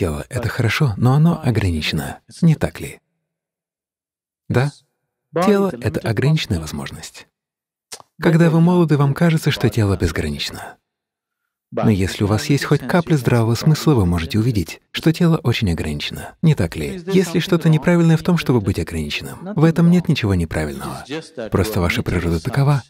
Тело – это хорошо, но оно ограничено, не так ли? Да? Тело — это ограниченная возможность. Когда вы молоды, вам кажется, что тело безгранично. Но если у вас есть хоть капля здравого смысла, вы можете увидеть, что тело очень ограничено. Не так ли? Есть ли что-то неправильное в том, чтобы быть ограниченным? В этом нет ничего неправильного. Просто ваша природа такова,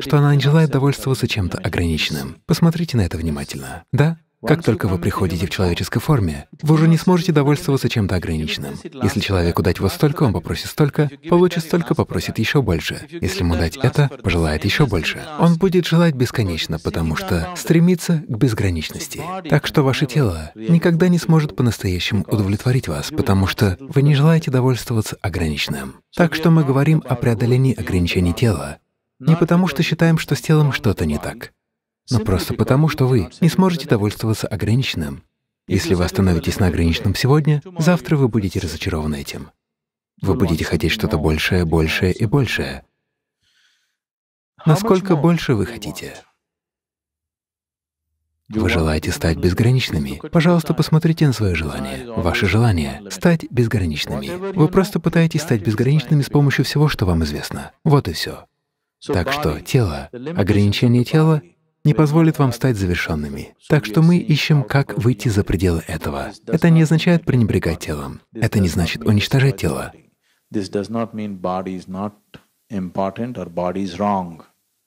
что она не желает довольствоваться чем-то ограниченным. Посмотрите на это внимательно. Да? Как только вы приходите в человеческой форме, вы уже не сможете довольствоваться чем-то ограниченным. Если человеку дать вот столько, он попросит столько, получит столько, попросит еще больше. Если ему дать это, пожелает еще больше. Он будет желать бесконечно, потому что стремится к безграничности. Так что ваше тело никогда не сможет по-настоящему удовлетворить вас, потому что вы не желаете довольствоваться ограниченным. Так что мы говорим о преодолении ограничений тела, не потому что считаем, что с телом что-то не так, но просто потому, что вы не сможете довольствоваться ограниченным. Если вы остановитесь на ограниченном сегодня, завтра вы будете разочарованы этим. Вы будете хотеть что-то большее, большее и большее. Насколько больше вы хотите? Вы желаете стать безграничными? Пожалуйста, посмотрите на свое желание. Ваше желание — стать безграничными. Вы просто пытаетесь стать безграничными с помощью всего, что вам известно. Вот и все. Так что тело, ограничение тела не позволит вам стать завершенными. Так что мы ищем, как выйти за пределы этого. Это не означает пренебрегать телом. Это не значит уничтожать тело.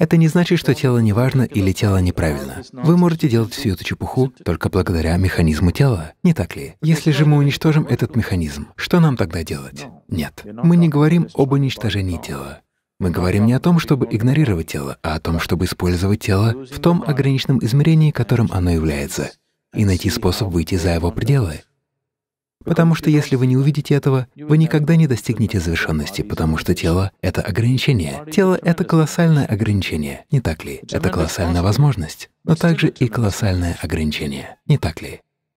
Это не значит, что тело не важно или тело неправильно. Вы можете делать всю эту чепуху только благодаря механизму тела, не так ли? Если же мы уничтожим этот механизм, что нам тогда делать? Нет. Мы не говорим об уничтожении тела. Мы говорим не о том, чтобы игнорировать тело, а о том, чтобы использовать тело в том ограниченном измерении, которым оно является, и найти способ выйти за его пределы. Потому что если вы не увидите этого, вы никогда не достигнете завершенности, потому что тело — это ограничение. Тело — это колоссальное ограничение, не так ли? Это колоссальная возможность, но также и колоссальное ограничение, не так ли?